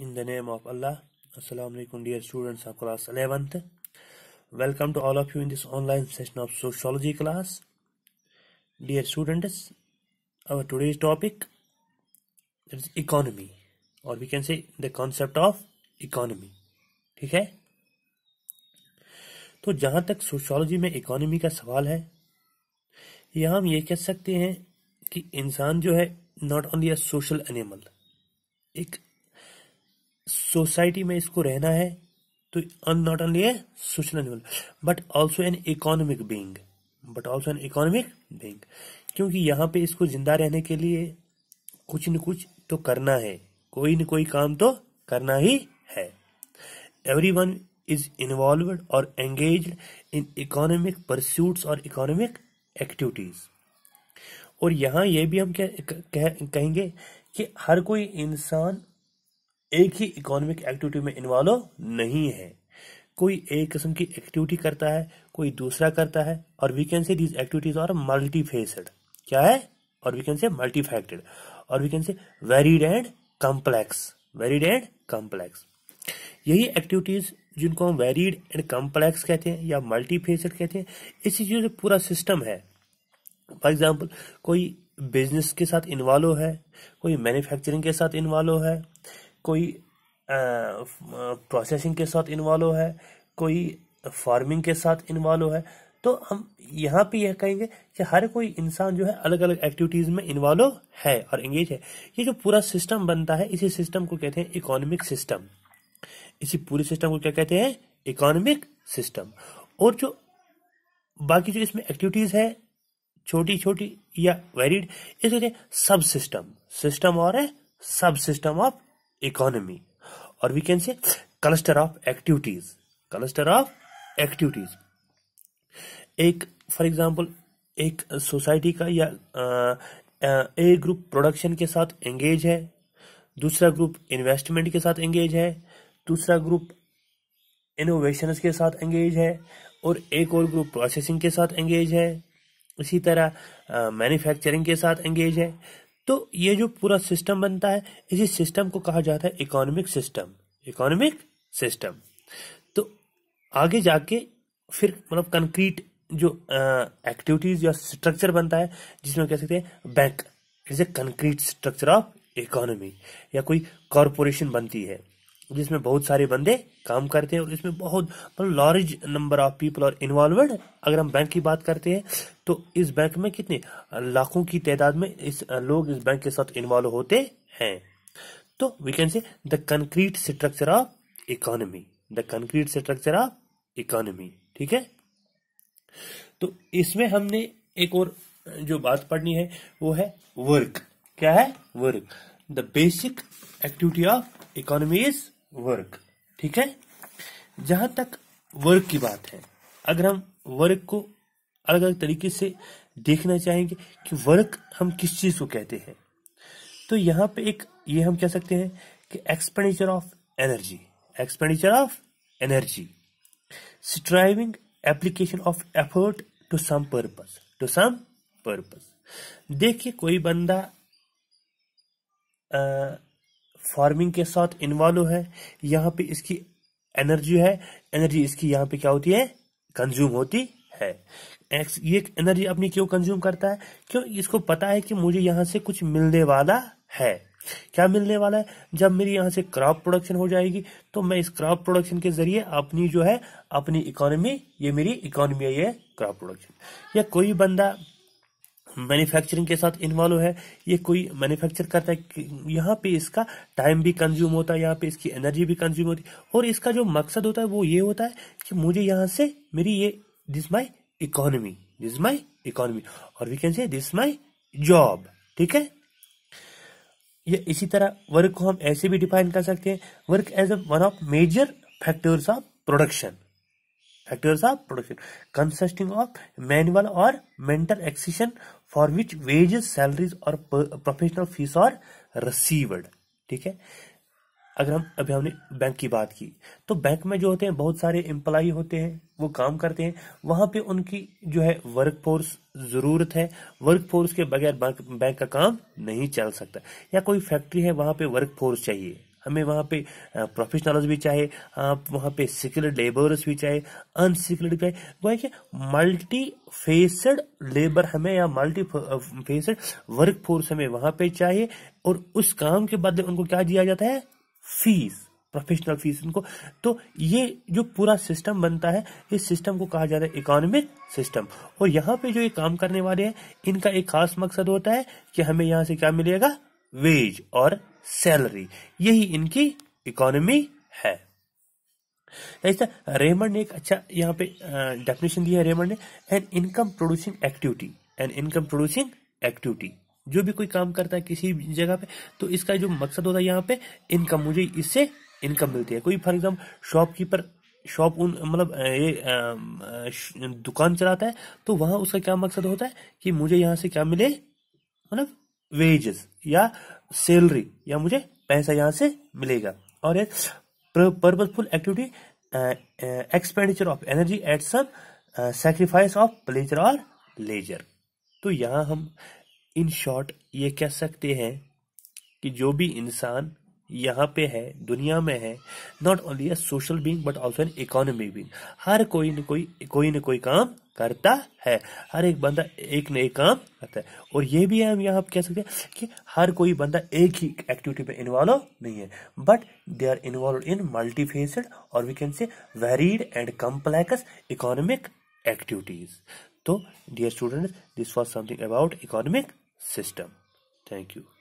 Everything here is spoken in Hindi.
In the name of Allah, Assalamu alaikum dear students of class 11th. Welcome to all of you in this online session of sociology class. Dear students, our today's topic is economy or we can say the concept of economy. ठीक है तो जहां तक सोशोलॉजी में इकोनॉमी का सवाल है यह हम ये कह सकते हैं कि इंसान जो है not only a social animal एक सोसाइटी में इसको रहना है तो not only a social animal but also an economic being but also an economic being क्योंकि यहां पे इसको जिंदा रहने के लिए कुछ न कुछ तो करना है कोई न कोई काम तो करना ही है एवरी वन इज इन्वॉल्व और एंगेज इन इकोनॉमिक परस्यूट और इकोनॉमिक एक्टिविटीज और यहां यह भी हम कह, कह, कहेंगे कि हर कोई इंसान एक ही इकोनॉमिक एक्टिविटी में इन्वॉल्व नहीं है कोई एक किस्म की एक्टिविटी करता है कोई दूसरा करता है और we can say these activities are multifaceted क्या है और we can say multifaceted और we can say varied and complex varied and complex यही एक्टिविटीज जिनको हम वेरीड एंड कम्प्लेक्स कहते हैं या मल्टी फेसड कहते हैं इसी चीज से पूरा सिस्टम है फॉर एग्जाम्पल कोई बिजनेस के साथ इन्वॉल्व है कोई मैन्युफैक्चरिंग के साथ इन्वॉल्व है कोई प्रोसेसिंग के साथ इन्वॉल्व है कोई फार्मिंग के साथ इन्वॉल्व है तो हम यहाँ पे यह कहेंगे कि हर कोई इंसान जो है अलग अलग एक्टिविटीज में इन्वॉल्व है और एंगेज है ये जो पूरा सिस्टम बनता है इसी सिस्टम को कहते हैं इकोनॉमिक सिस्टम इसी पूरे सिस्टम को क्या कहते हैं इकोनॉमिक सिस्टम और जो बाकी जो इसमें एक्टिविटीज है छोटी छोटी या वेरिड इसे सब सिस्टम सिस्टम और है सब system of economy or we can say cluster of activities cluster of activities एक फॉर एग्जांपल एक सोसाइटी का या ए ग्रुप प्रोडक्शन के साथ एंगेज है दूसरा ग्रुप इन्वेस्टमेंट के साथ एंगेज है दूसरा ग्रुप इनोवेशन के साथ एंगेज है और एक और ग्रुप प्रोसेसिंग के साथ एंगेज है इसी तरह मैन्युफैक्चरिंग के साथ एंगेज है तो ये जो पूरा सिस्टम बनता है इसी सिस्टम को कहा जाता है इकोनॉमिक सिस्टम इकोनॉमिक सिस्टम तो आगे जाके फिर मतलब कंक्रीट जो एक्टिविटीज या स्ट्रक्चर बनता है जिसमें कह सकते हैं bank is a concrete structure of economy या कोई कॉरपोरेशन बनती है जिसमें बहुत सारे बंदे काम करते हैं और इसमें बहुत लार्ज नंबर ऑफ पीपल और इन्वॉल्वड अगर हम बैंक की बात करते हैं तो इस बैंक में कितने लाखों की तादाद में इस लोग इस बैंक के साथ इन्वॉल्व होते हैं तो we can say the concrete structure of economy the concrete structure of economy ठीक है तो इसमें हमने एक और जो बात पढ़नी है वो है वर्क क्या है work the basic activity of economy is work ठीक है जहां तक वर्क की बात है अगर हम वर्क को अलग अलग तरीके से देखना चाहेंगे कि वर्क हम किस चीज को कहते हैं तो यहां पे एक ये हम कह सकते हैं कि expenditure of energy expenditure of energy striving application of effort to some purpose to some purpose देखिए कोई बंदा आ, फार्मिंग के साथ इन्वॉल्व है यहाँ पे इसकी एनर्जी है एनर्जी इसकी यहाँ पे क्या होती है कंज्यूम होती है एक्स ये एनर्जी अपनी क्यों कंज्यूम करता है क्यों इसको पता है कि मुझे यहाँ से कुछ मिलने वाला है क्या मिलने वाला है जब मेरी यहाँ से क्रॉप प्रोडक्शन हो जाएगी तो मैं इस क्रॉप प्रोडक्शन के जरिए अपनी जो है अपनी इकोनॉमी ये मेरी इकोनॉमी है ये क्रॉप प्रोडक्शन या कोई बंदा मैन्युफैक्चरिंग के साथ इन्वॉल्व है ये कोई मैन्युफैक्चर करता है यहाँ पे इसका टाइम भी कंज्यूम होता है यहाँ पे इसकी एनर्जी भी कंज्यूम होती है और इसका जो मकसद होता है वो ये होता है कि मुझे यहाँ से मेरी ये this my economy this my economy और we can say this my job ठीक है ये इसी तरह वर्क को हम ऐसे भी डिफाइन कर सकते हैं work as a one of major factors of production factors of production consisting of manual और mental exertion for which wages salaries और प्रोफेशनल फीस आर रिसीव्ड ठीक है अगर हम अभी हमने बैंक की बात की तो बैंक में जो होते हैं बहुत सारे एम्प्लॉय होते हैं वो काम करते हैं वहां पे उनकी जो है वर्क फोर्स जरूरत है वर्क फोर्स के बगैर बैंक का काम नहीं चल सकता या कोई फैक्ट्री है वहां पे वर्क फोर्स चाहिए हमें वहाँ पे प्रोफेशनल्स भी चाहिए आप वहाँ पे सिक्योर्ड लेबर्स भी चाहिए अनसिक्योर्ड भी चाहिए वो मल्टी फेसड लेबर हमें या मल्टी फेसड वर्क फोर्स हमें वहाँ पे चाहिए और उस काम के बदले उनको क्या दिया जाता है फीस प्रोफेशनल फीस उनको तो ये जो पूरा सिस्टम बनता है इस सिस्टम को कहा जाता है इकोनॉमिक सिस्टम और यहाँ पे जो ये काम करने वाले हैं इनका एक खास मकसद होता है कि हमें यहाँ से क्या मिलेगा वेज और सैलरी यही इनकी इकोनॉमी है रेमंड ने एक अच्छा यहाँ पे डेफिनेशन दिया है रेमंड ने an income producing activity an income producing activity जो भी कोई काम करता है किसी जगह पे तो इसका जो मकसद होता है यहाँ पे इनकम मुझे इससे इनकम मिलती है कोई फॉर एग्जाम्पल शॉपकीपर शॉप उन मतलब ये दुकान चलाता है तो वहां उसका क्या मकसद होता है कि मुझे यहाँ से क्या मिले मतलब वेजेस या सैलरी या मुझे पैसा यहाँ से मिलेगा और एक purposeful activity expenditure of energy at some sacrifice of pleasure और लेजर तो यहाँ हम इन शॉर्ट ये कह सकते हैं कि जो भी इंसान यहाँ पे है दुनिया में है not only a social being but also an economy being हर कोई न कोई कोई न कोई काम करता है हर एक बंदा एक न एक काम करता है और ये भी है हम यहाँ कह सकते हैं कि हर कोई बंदा एक ही एक्टिविटी में इन्वॉल्व नहीं है but they are involve in multifaceted और we can say varied and complex economic activities तो dear student this was something about economic system thank you